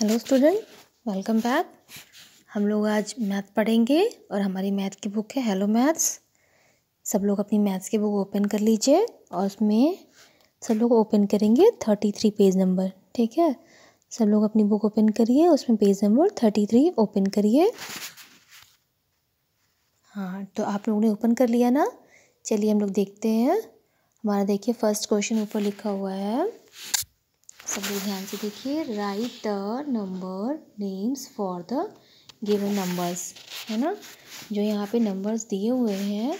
hello student welcome back हम लोग आज मैथ पढ़ेंगे और हमारी मैथ की बुक है हेलो मैथ्स सब लोग अपनी मैथ्स की बुक ओपन कर लीजिए और उसमें सब लोग ओपन करेंगे थर्टी थ्री पेज नंबर ठीक है सब लोग अपनी बुक ओपन करिए उसमें page number thirty three open करिए हाँ तो आप लोगों ने ओपन कर लिया ना चलिए हम लोग देखते हैं हमारा देखिए फर्स्ट क्वेश्चन ऊपर लिखा हुआ है सब लोग ध्यान से देखिए write the number names for the given numbers है ना जो यहाँ पे नंबर्स दिए हुए हैं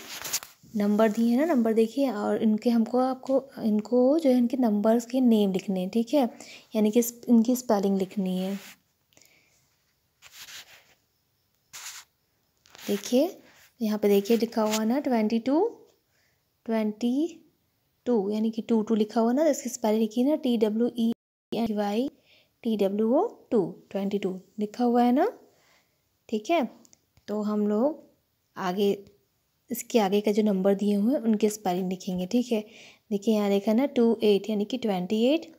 नंबर दिए हैं ना नंबर देखिए और इनके हमको आपको इनको जो है इनके नंबर्स के नेम लिखने हैं ठीक है यानी कि इनकी स्पेलिंग लिखनी है देखिए यहाँ पे देखिए लिखा हुआ ना ट्वेंटी टू ट्वेंटी टू यानी कि टू टू लिखा हुआ ना तो इसकी स्पेलिंग लिखी ना T W E N Y T W O two twenty two लिखा हुआ है ना ठीक है तो हम लोग आगे इसके आगे का जो नंबर दिए हुए हैं उनकी स्पेलिंग लिखेंगे ठीक है देखिए यहाँ लिखा ना टू एट यानी कि ट्वेंटी एट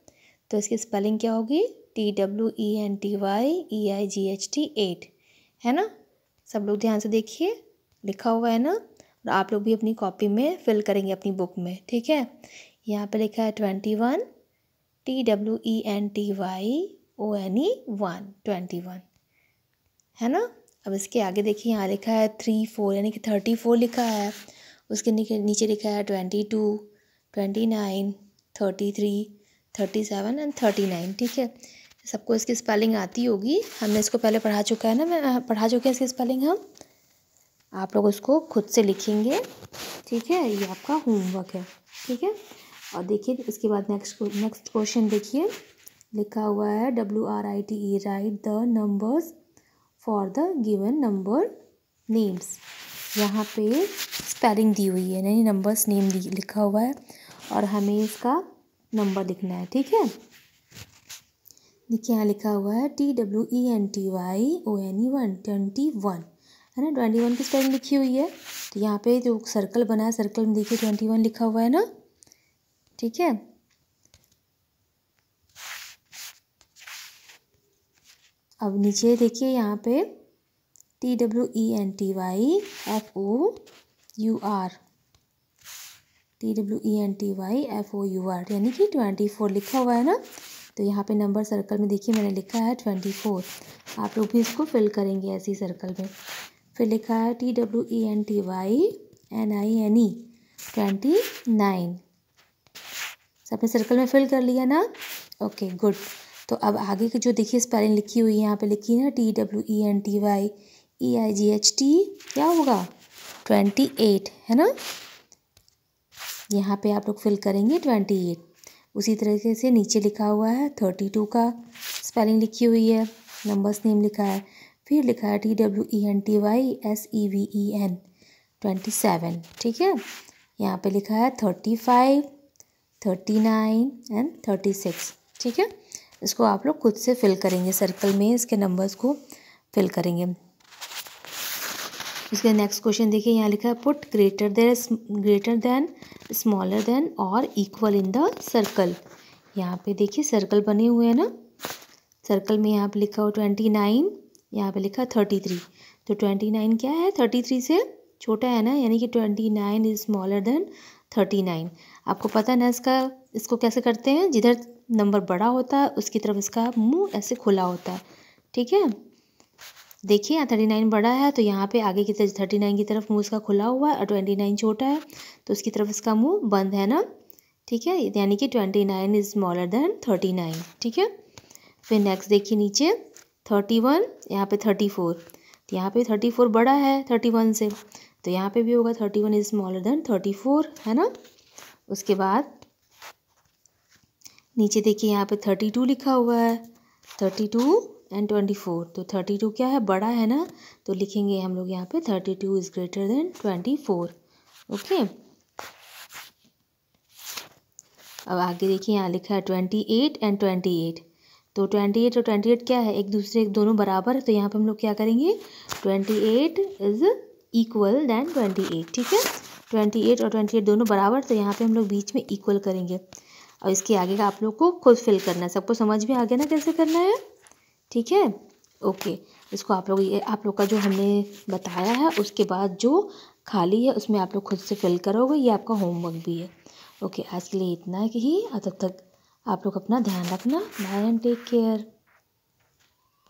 तो इसकी स्पेलिंग क्या होगी T W E N T Y E I G H T eight है ना सब लोग ध्यान से देखिए लिखा हुआ है ना और आप लोग भी अपनी कॉपी में फिल करेंगे अपनी बुक में ठीक है यहाँ पे लिखा है twenty one T W E N T Y O N E one twenty one है ना अब इसके आगे देखिए यहाँ लिखा है थ्री फोर यानी कि थर्टी फोर लिखा है उसके नीचे लिखा है twenty two twenty nine thirty three thirty seven and thirty nine ठीक है सबको इसकी स्पेलिंग आती होगी हमने इसको पहले पढ़ा चुका है ना मैं हाँ, पढ़ा चुके हैं इसकी स्पेलिंग हम आप लोग उसको खुद से लिखेंगे ठीक है ये आपका होमवर्क है ठीक है और देखिए इसके बाद नेक्स्ट नेक्स्ट क्वेश्चन देखिए लिखा हुआ है W R I T E write the numbers for the given number names यहाँ पे स्पेलिंग दी हुई है यानी नंबर्स नेम लिखा हुआ है और हमें इसका नंबर लिखना है ठीक है देखिए यहाँ लिखा हुआ है T W E N T Y O N E one twenty one है ना ट्वेंटी वन की स्पेलिंग लिखी हुई है तो यहाँ पे जो सर्कल बना है सर्कल में देखिए ट्वेंटी वन लिखा हुआ है ना ठीक है अब नीचे देखिए यहाँ पे T W E N T Y F O U R T W E N T Y F O U R यानी कि ट्वेंटी फोर लिखा हुआ है ना तो यहाँ पे नंबर सर्कल में देखिए मैंने लिखा है ट्वेंटी फोर आप लोग भी इसको फिल करेंगे ऐसे सर्कल में फिर लिखा है T W E N T Y N I N E twenty nine सबने सर्कल में फिल कर लिया ना ओके गुड तो अब आगे की जो देखिए स्पेलिंग लिखी हुई है यहाँ पे लिखी है ना T W E N T Y E I G H T क्या होगा ट्वेंटी एट है ना यहाँ पे आप लोग फिल करेंगे ट्वेंटी एट उसी तरीके से नीचे लिखा हुआ है थर्टी टू का स्पेलिंग लिखी हुई है नंबर्स नेम लिखा है फिर लिखा है T W E N T Y S E V E N twenty seven ठीक है यहाँ पे लिखा है thirty five thirty nine and thirty six ठीक है इसको आप लोग खुद से फिल करेंगे सर्कल में इसके नंबर्स को फिल करेंगे इसके नेक्स्ट क्वेश्चन देखिए यहाँ लिखा है put greater than greater than smaller than और इक्वल इन द सर्कल यहाँ पे देखिए सर्कल बने हुए हैं ना सर्कल में यहाँ पे लिखा हो ट्वेंटी नाइन यहाँ पे लिखा थर्टी थ्री तो ट्वेंटी नाइन क्या है थर्टी थ्री से छोटा है ना यानी कि twenty nine is smaller than thirty nine आपको पता है ना इसका इसको कैसे करते हैं जिधर नंबर बड़ा होता है उसकी तरफ इसका मुंह ऐसे खुला होता है ठीक है देखिए यहाँ थर्टी नाइन बड़ा है तो यहाँ पे आगे की तरफ थर्टी नाइन की तरफ मुंह इसका खुला हुआ है और ट्वेंटी नाइन छोटा है तो उसकी तरफ इसका मुंह बंद है ना ठीक है यानी कि twenty nine is smaller than thirty nine ठीक है फिर नेक्स्ट देखिए नीचे थर्टी वन यहाँ पे थर्टी फोर तो यहाँ पे थर्टी फोर बड़ा है थर्टी वन से तो यहाँ पे भी होगा thirty one is smaller than thirty four है ना उसके बाद नीचे देखिए यहाँ पे थर्टी टू लिखा हुआ है thirty two and twenty four तो थर्टी टू क्या है बड़ा है ना तो लिखेंगे हम लोग यहाँ पे thirty two is greater than twenty four okay अब आगे देखिए यहाँ लिखा है twenty eight and twenty eight तो ट्वेंटी एट और ट्वेंटी एट क्या है एक दूसरे एक दोनों बराबर है तो यहाँ पे हम लोग क्या करेंगे twenty eight is equal than twenty eight ठीक है ट्वेंटी एट और ट्वेंटी एट दोनों बराबर तो यहाँ पे हम लोग बीच में इक्वल करेंगे और इसके आगे का आप लोग को खुद फिल करना है सबको समझ में आ गया ना कैसे करना है ठीक है ओके इसको आप लोग ये आप लोग का जो हमने बताया है उसके बाद जो खाली है उसमें आप लोग खुद से फिल करोगे ये आपका होमवर्क भी है ओके आज के लिए इतना ही और तब तक आप लोग अपना ध्यान रखना बाय एंड टेक केयर